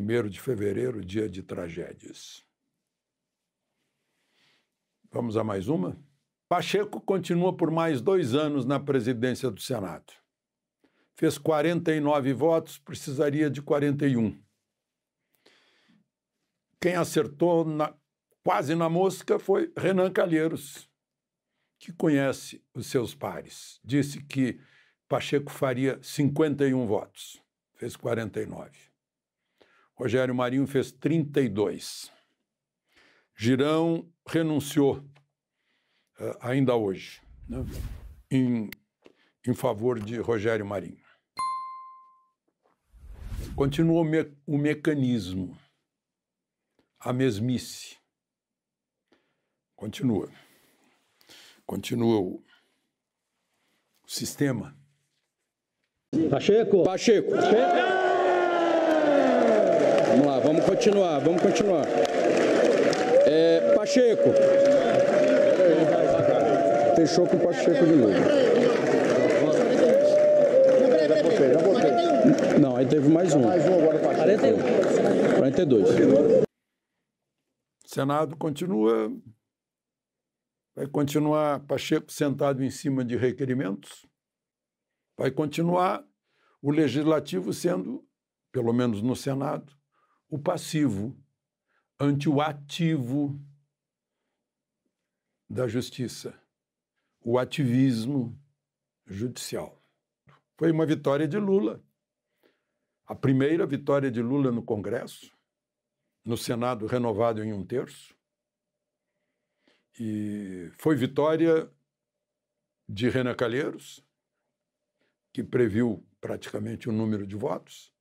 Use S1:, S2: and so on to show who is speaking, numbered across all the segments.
S1: 1 de fevereiro, dia de tragédias. Vamos a mais uma? Pacheco continua por mais dois anos na presidência do Senado. Fez 49 votos, precisaria de 41. Quem acertou na, quase na mosca foi Renan Calheiros, que conhece os seus pares. Disse que Pacheco faria 51 votos, fez 49. Rogério Marinho fez 32. Girão renunciou uh, ainda hoje né, em, em favor de Rogério Marinho. Continua o, me o mecanismo, a mesmice. Continua. Continua o, o sistema. Pacheco! Pacheco! Pacheco. Vamos lá, vamos continuar, vamos continuar. É, Pacheco. Fechou com o Pacheco de novo. Não, aí teve mais um. Mais um agora, Pacheco. 42. Senado continua. Vai continuar Pacheco sentado em cima de requerimentos. Vai continuar o legislativo sendo, pelo menos no Senado, o passivo ante o ativo da justiça, o ativismo judicial. Foi uma vitória de Lula. A primeira vitória de Lula no Congresso, no Senado renovado em um terço. E foi vitória de Renan Calheiros, que previu praticamente o número de votos.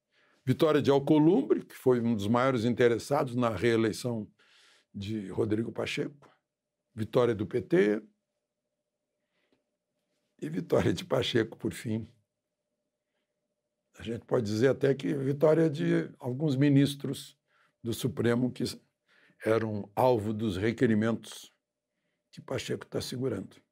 S1: Vitória de Alcolumbre, que foi um dos maiores interessados na reeleição de Rodrigo Pacheco. Vitória do PT. E vitória de Pacheco, por fim. A gente pode dizer até que vitória de alguns ministros do Supremo que eram alvo dos requerimentos que Pacheco está segurando.